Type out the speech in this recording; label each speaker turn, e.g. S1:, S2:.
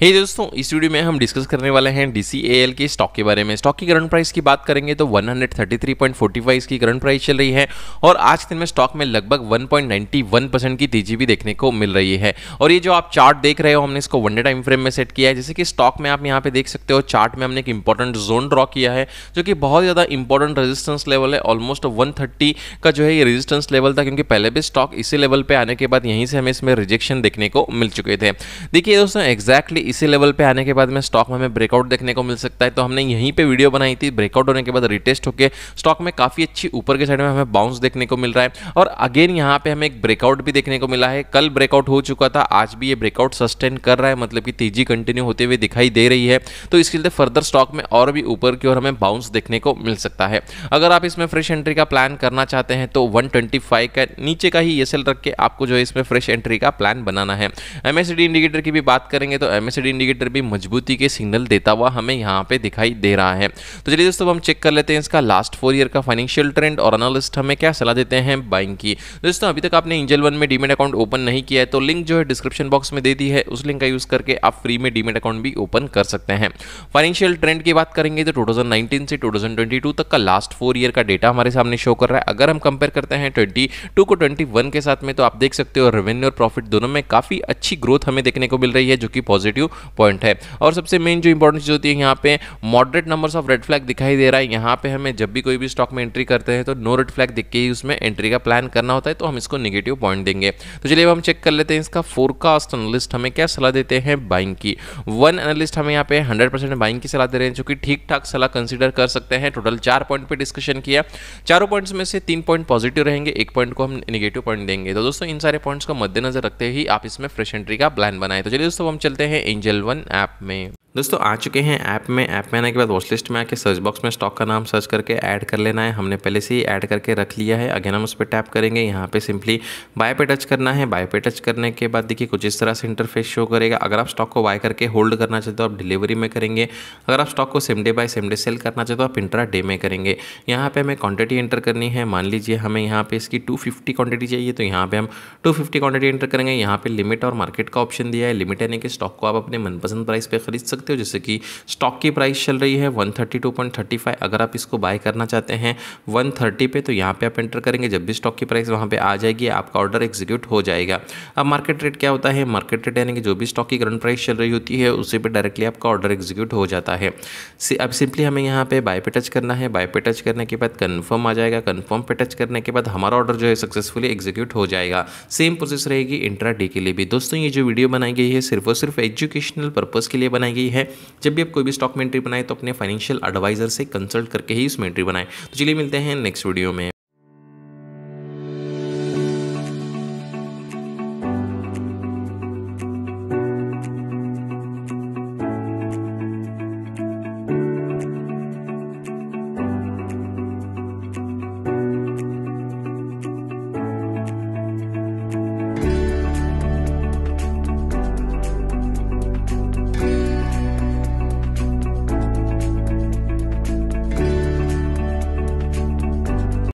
S1: हे hey दोस्तों इस video में हम डिस्कस करने वाले हैं डी के स्टॉक के बारे में स्टॉक की करंट प्राइस की बात करेंगे तो 133.45 इसकी करंट प्राइस चल रही है और आज के दिन में स्टॉक में लगभग 1.91 परसेंट की तेजी भी देखने को मिल रही है और ये जो आप चार्ट देख रहे हो हमने इसको वन डे टाइम फ्रेम में सेट किया है जैसे कि स्टॉक में आप यहाँ पे देख सकते हो चार्ट में हमने एक इंपॉर्टेंट जोन ड्रॉ किया है जो कि बहुत ज़्यादा इंपॉर्टेंट रजिस्टेंस लेवल है ऑलमोस्ट वन का जो है ये रजिस्टेंस लेवल था क्योंकि पहले भी स्टॉक इसी लेवल पर आने के बाद यहीं से हमें इसमें रिजेक्शन देखने को मिल चुके थे देखिए दोस्तों एक्जैक्टली इसी लेवल पे आने के बाद में स्टॉक में हमें ब्रेकआउट देखने को मिल सकता है तो हमने यहीं पे वीडियो बनाई थी ब्रेकआउट होने के बाद रिटेस्ट होकर स्टॉक में काफ़ी अच्छी ऊपर के साइड में हमें बाउंस देखने को मिल रहा है और अगेन यहाँ पे हमें एक ब्रेकआउट भी देखने को मिला है कल ब्रेकआउट हो चुका था आज भी ये ब्रेकआउट सस्टेन कर रहा है मतलब कि तेजी कंटिन्यू होते हुए दिखाई दे रही है तो इसके लिए फर्दर स्टॉक में और भी ऊपर की ओर हमें बाउंस देखने को मिल सकता है अगर आप इसमें फ्रेश एंट्री का प्लान करना चाहते हैं तो वन का नीचे का ही ये सेल रख के आपको जो है इसमें फ्रेश एंट्री का प्लान बनाना है एमएसडी इंडिकेटर की भी बात करेंगे तो एम एमएसडी इंडिकेटर भी मजबूती के सिग्नल देता हुआ हमें यहाँ पे दिखाई दे रहा है तो चलिए दोस्तों हम चेक कर लेते हैं इसका लास्ट फोर ईयर का फाइनेंशियल ट्रेंड और एनालिस्ट हमें क्या सलाह देते हैं बाइंग की दोस्तों अभी तक आपने इंजल वन में डीमेट अकाउंट ओपन नहीं किया है तो लिंक जो है डिस्क्रिप्शन बॉक्स में दे दी है उस लिंक का यूज़ करके आप फ्री में डीमेट अकाउंट भी ओपन कर सकते हैं फाइनेंशियल ट्रेंड की बात करेंगे तो टू से टू तक का लास्ट फोर ईयर का डेटा हमारे सामने शो कर रहा है अगर हम कंपेयर करते हैं ट्वेंटी को ट्वेंटी के साथ में तो आप देख सकते हो रेवेन्यू और प्रॉफिट दोनों में काफ़ी अच्छी ग्रोथ हमें देखने को मिल रही है जो कि पॉजिटिव वैल्यू पॉइंट है और सबसे मेन जो इंपॉर्टेंट चीज़ होती है यहाँ पे moderate numbers of red flag दिखाई दे रहा है यहाँ पे हमें जब भी कोई भी स्टॉक में एंट्री करते हैं तो नो रेड फ्लैग दिख के ही उसमें एंट्री का प्लान करना होता है तो हम इसको निगेटिव पॉइंट देंगे तो चलिए अब हम चेक कर लेते हैं इसका फोरकास्ट एनालिस्ट हमें क्या सलाह देते हैं बाइंग की वन एनालिस्ट हमें यहाँ पे हंड्रेड बाइंग की सलाह दे रहे हैं जो कि ठीक ठाक सलाह कंसिडर कर सकते हैं टोटल चार पॉइंट पर डिस्कशन किया चारों पॉइंट्स में से तीन पॉइंट पॉजिटिव रहेंगे एक पॉइंट को हम निगेटिव पॉइंट देंगे तो दोस्तों इन सारे पॉइंट्स को मद्देनजर रखते ही आप इसमें फ्रेश एंट्री का प्लान बनाए तो चलिए दोस्तों हम चलते हैं एंजल वन ऐप में दोस्तों आ चुके हैं ऐप में ऐप में आने के बाद वॉच लिस्ट में आके सर्च बॉक्स में स्टॉक का नाम सर्च करके ऐड कर लेना है हमने पहले से ही ऐड करके रख लिया है अगेन हम उस पर टैप करेंगे यहाँ पे सिंपली बाय पे टच करना है बाय पे टच करने के बाद देखिए कुछ इस तरह से इंटरफेस शो करेगा अगर आप स्टॉक को बाय करके होल्ड करना चाहते हो आप डिलीवरी में करेंगे अगर आप स्टॉक को same day buy same day sell करना चाहते हो आप इंट्रा डे में करेंगे यहाँ पर हमें क्वान्टिटी एंटर करनी है मान लीजिए हमें यहाँ पर इसकी टू क्वान्टिटी चाहिए तो यहाँ पर हम टू फिफ्टी एंटर करेंगे यहाँ पर लिमिट और मार्केट का ऑप्शन दिया है लिमिट यानी कि स्टॉक को आप अपने मनपसंद प्राइस पर खरीद सकते सकते हो जैसे कि स्टॉक की प्राइस चल रही है 132.35 अगर आप इसको बाय करना चाहते हैं 130 पे तो यहाँ पे आप एंटर करेंगे जब भी स्टॉक की प्राइस वहाँ पे आ जाएगी आपका ऑर्डर एग्जीक्यूट हो जाएगा अब मार्केट रेट क्या होता है मार्केट रेट यानी कि जो भी स्टॉक की करंट प्राइस चल रही होती है उसी पर डायरेक्टली आपका ऑर्डर एग्जीक्यूट हो जाता है अब सिंपली हमें यहाँ पर बाय पे टच करना है बाय पे टच करने के बाद कन्फर्म आ जाएगा कन्फर्म पे टच करने के बाद हमारा ऑर्डर जो है सक्सेसफुली एग्जीक्यूट हो जाएगा सेम प्रोसेस रहेगी इंट्रा डी के लिए भी दोस्तों ये जो वीडियो बनाई गई है सिर्फ और सिर्फ एजुकेशनल पर्पज़ के लिए बनाई गई है है जब भी आप कोई भी स्टॉक में एंट्री बनाए तो अपने फाइनेंशियल एडवाइजर से कंसल्ट करके ही उसमें एंट्री बनाए तो चलिए मिलते हैं नेक्स्ट वीडियो में